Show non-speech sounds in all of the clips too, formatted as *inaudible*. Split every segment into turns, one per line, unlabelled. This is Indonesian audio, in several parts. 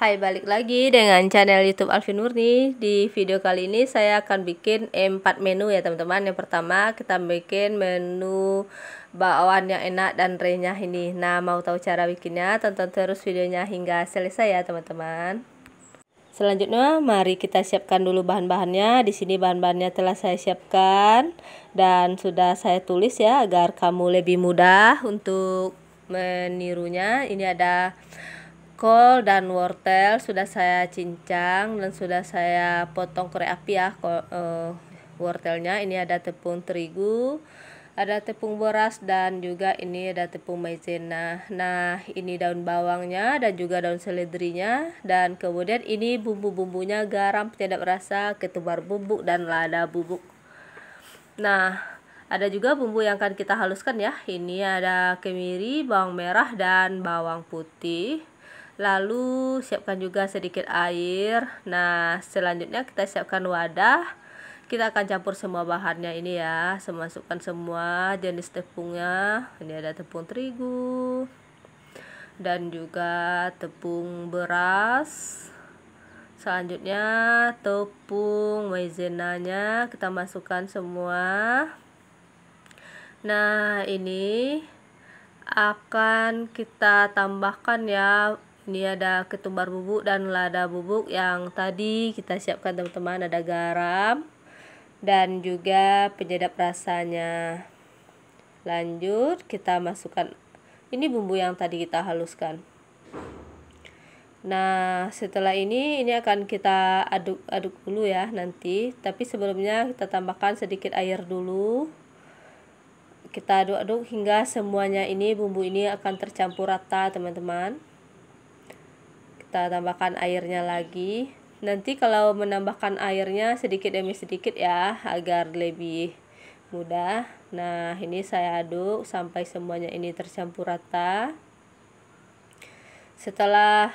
Hai balik lagi dengan channel YouTube Alvin Nurni. Di video kali ini saya akan bikin 4 menu ya teman-teman. Yang pertama kita bikin menu bakwan yang enak dan renyah ini. Nah, mau tahu cara bikinnya? Tonton terus videonya hingga selesai ya teman-teman. Selanjutnya mari kita siapkan dulu bahan-bahannya. Di sini bahan-bahannya telah saya siapkan dan sudah saya tulis ya agar kamu lebih mudah untuk menirunya. Ini ada kol dan wortel sudah saya cincang dan sudah saya potong korek api ya eh, wortelnya ini ada tepung terigu ada tepung beras dan juga ini ada tepung maizena nah ini daun bawangnya dan juga daun seledrinya dan kemudian ini bumbu-bumbunya garam penyedap rasa ketumbar bubuk dan lada bubuk nah ada juga bumbu yang akan kita haluskan ya ini ada kemiri bawang merah dan bawang putih lalu siapkan juga sedikit air nah selanjutnya kita siapkan wadah kita akan campur semua bahannya ini ya semasukkan semua jenis tepungnya ini ada tepung terigu dan juga tepung beras selanjutnya tepung maizenanya kita masukkan semua nah ini akan kita tambahkan ya ini ada ketumbar bubuk dan lada bubuk yang tadi kita siapkan teman-teman ada garam dan juga penyedap rasanya lanjut kita masukkan ini bumbu yang tadi kita haluskan Nah, setelah ini ini akan kita aduk-aduk dulu ya nanti, tapi sebelumnya kita tambahkan sedikit air dulu. Kita aduk-aduk hingga semuanya ini bumbu ini akan tercampur rata, teman-teman kita tambahkan airnya lagi nanti kalau menambahkan airnya sedikit demi sedikit ya agar lebih mudah nah ini saya aduk sampai semuanya ini tercampur rata setelah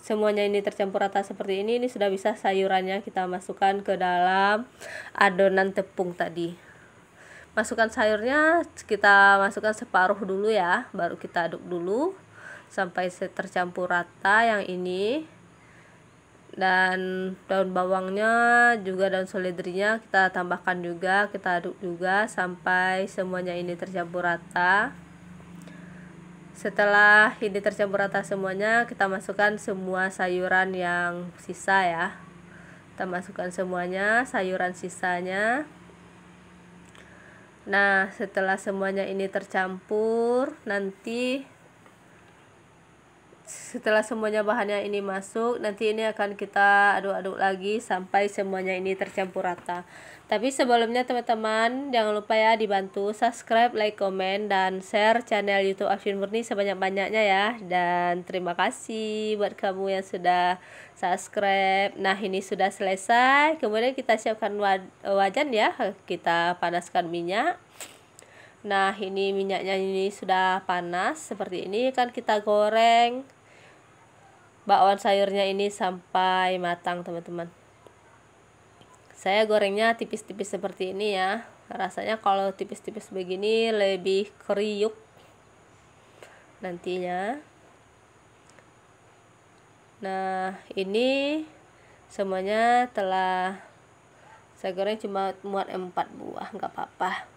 semuanya ini tercampur rata seperti ini ini sudah bisa sayurannya kita masukkan ke dalam adonan tepung tadi masukkan sayurnya kita masukkan separuh dulu ya baru kita aduk dulu sampai tercampur rata yang ini dan daun bawangnya juga daun seledrinya kita tambahkan juga kita aduk juga sampai semuanya ini tercampur rata setelah ini tercampur rata semuanya kita masukkan semua sayuran yang sisa ya kita masukkan semuanya sayuran sisanya nah setelah semuanya ini tercampur nanti setelah semuanya bahannya ini masuk nanti ini akan kita aduk-aduk lagi sampai semuanya ini tercampur rata tapi sebelumnya teman-teman jangan lupa ya dibantu subscribe like komen dan share channel youtube Afin Murni sebanyak-banyaknya ya dan terima kasih buat kamu yang sudah subscribe nah ini sudah selesai kemudian kita siapkan wajan ya kita panaskan minyak Nah, ini minyaknya ini sudah panas seperti ini kan kita goreng bakwan sayurnya ini sampai matang, teman-teman. Saya gorengnya tipis-tipis seperti ini ya. Rasanya kalau tipis-tipis begini lebih kriuk nantinya. Nah, ini semuanya telah saya goreng cuma muat empat buah, nggak apa-apa.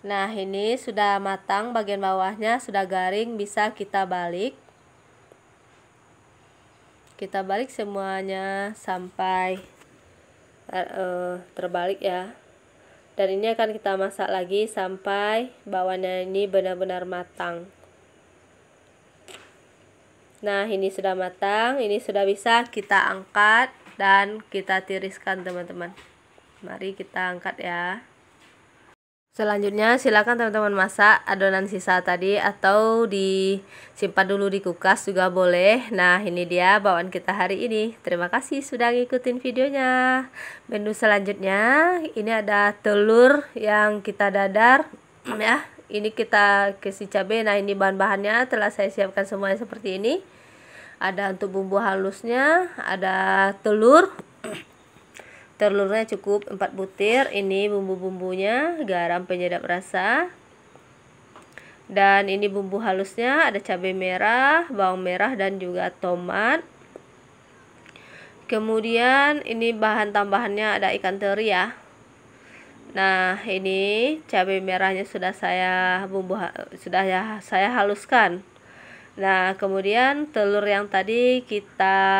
Nah ini sudah matang bagian bawahnya sudah garing bisa kita balik Kita balik semuanya sampai uh, terbalik ya Dan ini akan kita masak lagi sampai bawahnya ini benar-benar matang Nah ini sudah matang ini sudah bisa kita angkat dan kita tiriskan teman-teman Mari kita angkat ya Selanjutnya silakan teman-teman masak adonan sisa tadi atau disimpan dulu di kulkas juga boleh. Nah, ini dia bawaan kita hari ini. Terima kasih sudah ngikutin videonya. Menu selanjutnya ini ada telur yang kita dadar *clears throat* ya. Ini kita kasih cabe. Nah, ini bahan-bahannya telah saya siapkan semuanya seperti ini. Ada untuk bumbu halusnya, ada telur, telurnya cukup 4 butir ini bumbu-bumbunya garam penyedap rasa dan ini bumbu halusnya ada cabai merah bawang merah dan juga tomat kemudian ini bahan tambahannya ada ikan teri ya nah ini cabai merahnya sudah saya bumbu sudah ya saya haluskan nah kemudian telur yang tadi kita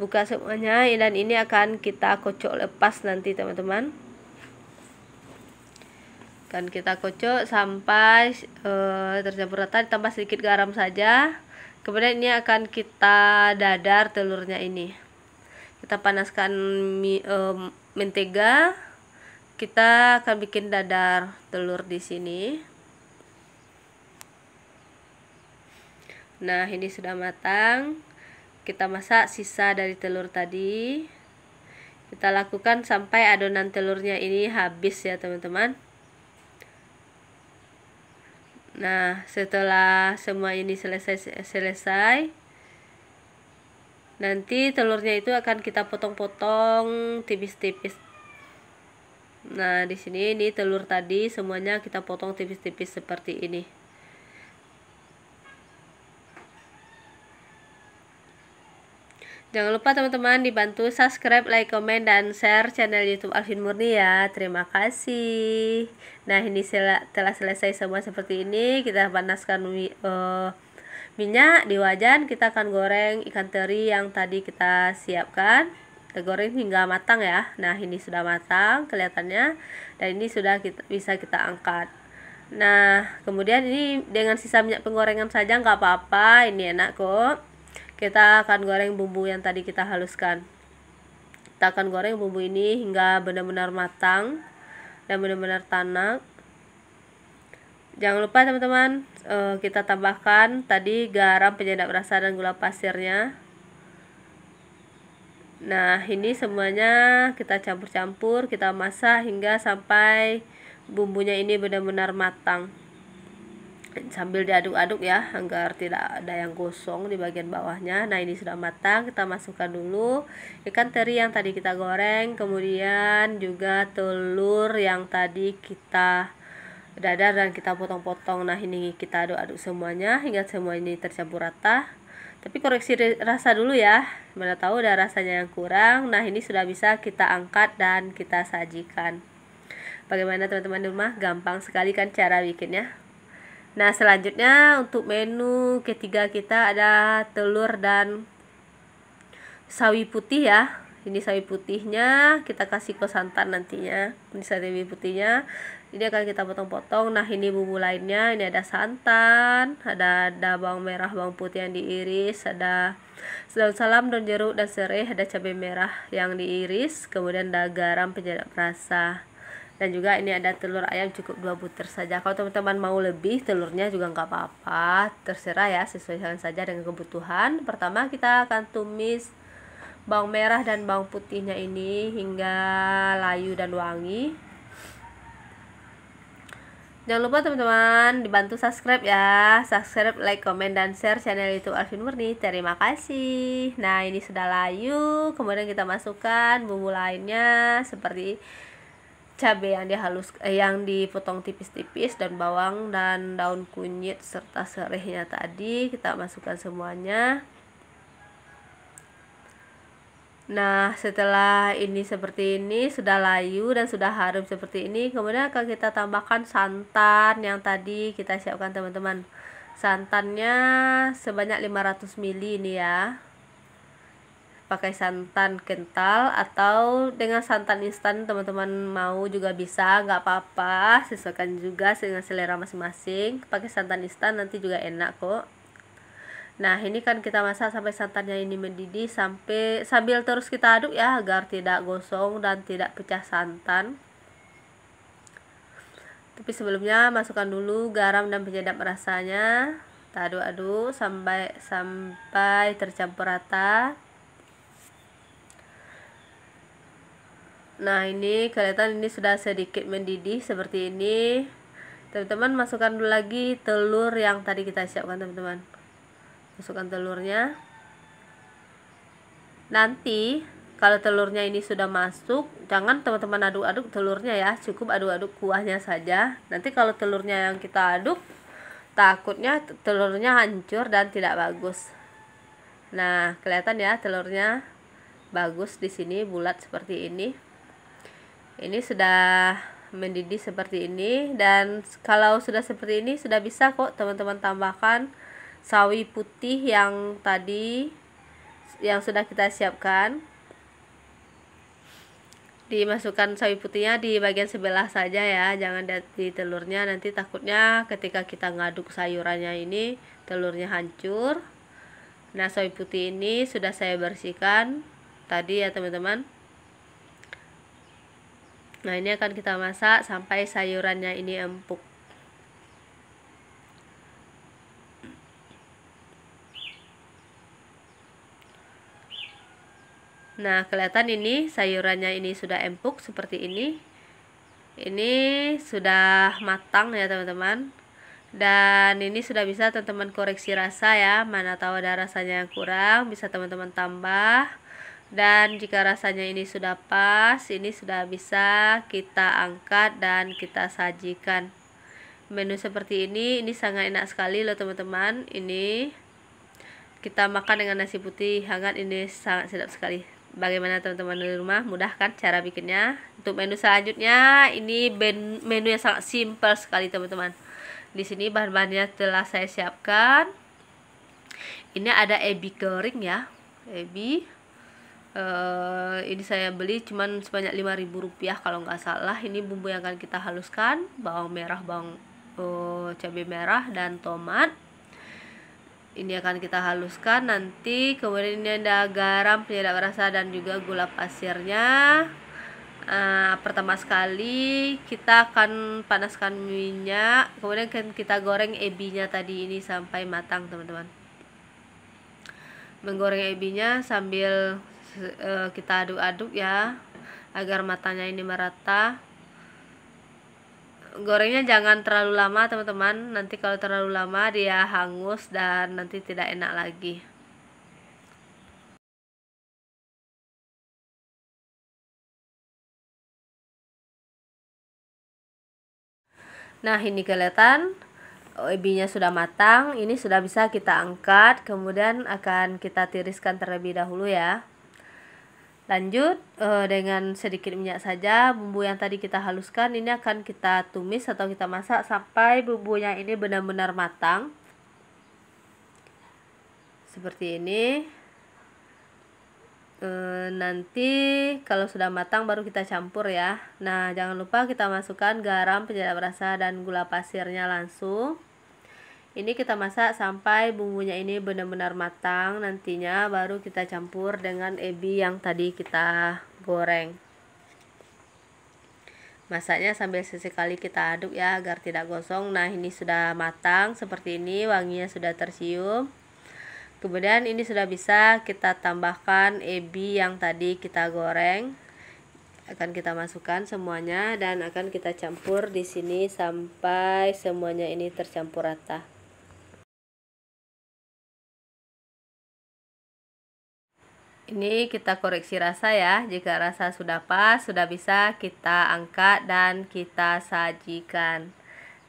buka semuanya dan ini akan kita kocok lepas nanti teman-teman akan kita kocok sampai e, tercampur rata ditambah sedikit garam saja kemudian ini akan kita dadar telurnya ini kita panaskan mie, e, eh, mentega kita akan bikin dadar telur di sini nah ini sudah matang kita masak sisa dari telur tadi kita lakukan sampai adonan telurnya ini habis ya teman-teman nah setelah semua ini selesai selesai nanti telurnya itu akan kita potong-potong tipis-tipis nah di sini ini telur tadi semuanya kita potong tipis-tipis seperti ini Jangan lupa teman-teman dibantu subscribe, like, komen, dan share channel YouTube Alvin Murni ya. Terima kasih. Nah ini telah selesai semua seperti ini. Kita panaskan uh, minyak di wajan. Kita akan goreng ikan teri yang tadi kita siapkan. Kita goreng hingga matang ya. Nah ini sudah matang kelihatannya. Dan ini sudah kita, bisa kita angkat. Nah kemudian ini dengan sisa minyak penggorengan saja nggak apa-apa. Ini enak kok kita akan goreng bumbu yang tadi kita haluskan kita akan goreng bumbu ini hingga benar-benar matang dan benar-benar tanak jangan lupa teman-teman eh, kita tambahkan tadi garam penyedap rasa dan gula pasirnya nah ini semuanya kita campur-campur kita masak hingga sampai bumbunya ini benar-benar matang sambil diaduk-aduk ya agar tidak ada yang gosong di bagian bawahnya nah ini sudah matang kita masukkan dulu ikan teri yang tadi kita goreng kemudian juga telur yang tadi kita dadar dan kita potong-potong nah ini kita aduk-aduk semuanya hingga semua ini tercampur rata tapi koreksi rasa dulu ya mana tahu ada rasanya yang kurang nah ini sudah bisa kita angkat dan kita sajikan bagaimana teman-teman di rumah gampang sekali kan cara bikinnya Nah, selanjutnya untuk menu ketiga kita ada telur dan sawi putih ya. Ini sawi putihnya kita kasih ke santan nantinya. Ini sawi putihnya. Ini akan kita potong-potong. Nah, ini bumbu lainnya. Ini ada santan, ada, ada bawang merah, bawang putih yang diiris, ada daun salam, daun jeruk, dan serai, ada cabai merah yang diiris, kemudian ada garam penyedap rasa dan juga ini ada telur ayam cukup dua butir saja kalau teman-teman mau lebih telurnya juga nggak apa-apa terserah ya sesuaikan saja dengan kebutuhan pertama kita akan tumis bawang merah dan bawang putihnya ini hingga layu dan wangi Jangan lupa teman-teman dibantu subscribe ya Subscribe, like, komen, dan share channel youtube Alvin Murni Terima kasih Nah ini sudah layu Kemudian kita masukkan bumbu lainnya Seperti cabai yang dihalus eh, yang dipotong tipis-tipis dan bawang dan daun kunyit serta serehnya tadi kita masukkan semuanya Nah, setelah ini seperti ini, sudah layu dan sudah harum seperti ini, kemudian akan kita tambahkan santan yang tadi kita siapkan, teman-teman. Santannya sebanyak 500 ml ini ya pakai santan kental atau dengan santan instan teman-teman mau juga bisa nggak apa-apa sesuaikan juga dengan selera masing-masing pakai santan instan nanti juga enak kok nah ini kan kita masak sampai santannya ini mendidih sampai sambil terus kita aduk ya agar tidak gosong dan tidak pecah santan tapi sebelumnya masukkan dulu garam dan penyedap rasanya kita aduk-aduk sampai sampai tercampur rata nah ini kelihatan ini sudah sedikit mendidih seperti ini teman-teman masukkan dulu lagi telur yang tadi kita siapkan teman-teman masukkan telurnya nanti kalau telurnya ini sudah masuk jangan teman-teman aduk-aduk telurnya ya cukup aduk-aduk kuahnya saja nanti kalau telurnya yang kita aduk takutnya telurnya hancur dan tidak bagus nah kelihatan ya telurnya bagus di sini bulat seperti ini ini sudah mendidih seperti ini dan kalau sudah seperti ini sudah bisa kok teman-teman tambahkan sawi putih yang tadi yang sudah kita siapkan dimasukkan sawi putihnya di bagian sebelah saja ya jangan di telurnya nanti takutnya ketika kita ngaduk sayurannya ini telurnya hancur nah sawi putih ini sudah saya bersihkan tadi ya teman-teman Nah, ini akan kita masak sampai sayurannya ini empuk. Nah, kelihatan ini sayurannya ini sudah empuk seperti ini. Ini sudah matang ya, teman-teman. Dan ini sudah bisa teman-teman koreksi rasa ya, mana tahu ada rasanya yang kurang, bisa teman-teman tambah dan jika rasanya ini sudah pas ini sudah bisa kita angkat dan kita sajikan menu seperti ini ini sangat enak sekali loh teman-teman ini kita makan dengan nasi putih hangat ini sangat sedap sekali bagaimana teman-teman di rumah mudah kan cara bikinnya untuk menu selanjutnya ini menu yang sangat simple sekali teman-teman di sini bahan-bahannya telah saya siapkan ini ada ebi goreng ya ebi Eh, ini saya beli cuman sebanyak 5000 rupiah kalau nggak salah ini bumbu yang akan kita haluskan bawang merah bawang uh, cabai merah dan tomat ini akan kita haluskan nanti kemudian ini ada garam penyedap rasa dan juga gula pasirnya uh, pertama sekali kita akan panaskan minyak kemudian kan kita goreng ebinya tadi ini sampai matang teman-teman menggoreng ebinya sambil Eh, kita aduk-aduk ya agar matanya ini merata gorengnya jangan terlalu lama teman-teman nanti kalau terlalu lama dia hangus dan nanti tidak enak lagi nah ini kelihatan ebinya sudah matang ini sudah bisa kita angkat kemudian akan kita tiriskan terlebih dahulu ya Lanjut uh, dengan sedikit minyak saja, bumbu yang tadi kita haluskan ini akan kita tumis atau kita masak sampai bumbunya ini benar-benar matang. Seperti ini. Eh, nanti kalau sudah matang baru kita campur ya. Nah, jangan lupa kita masukkan garam, penyedap rasa dan gula pasirnya langsung ini kita masak sampai bumbunya ini benar-benar matang nantinya baru kita campur dengan ebi yang tadi kita goreng masaknya sambil sesekali kita aduk ya agar tidak gosong nah ini sudah matang seperti ini wanginya sudah tersium kemudian ini sudah bisa kita tambahkan ebi yang tadi kita goreng akan kita masukkan semuanya dan akan kita campur di sini sampai semuanya ini tercampur rata Ini kita koreksi rasa ya. Jika rasa sudah pas, sudah bisa kita angkat dan kita sajikan.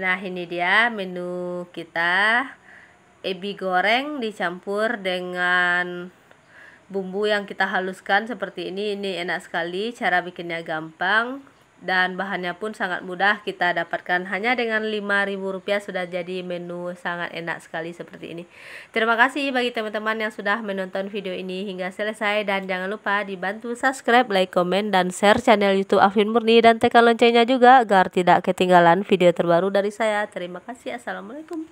Nah, ini dia menu kita. Ebi goreng dicampur dengan bumbu yang kita haluskan seperti ini. Ini enak sekali, cara bikinnya gampang dan bahannya pun sangat mudah kita dapatkan hanya dengan 5.000 rupiah sudah jadi menu sangat enak sekali seperti ini terima kasih bagi teman-teman yang sudah menonton video ini hingga selesai dan jangan lupa dibantu subscribe like komen dan share channel youtube Afin Murni dan tekan loncengnya juga agar tidak ketinggalan video terbaru dari saya terima kasih assalamualaikum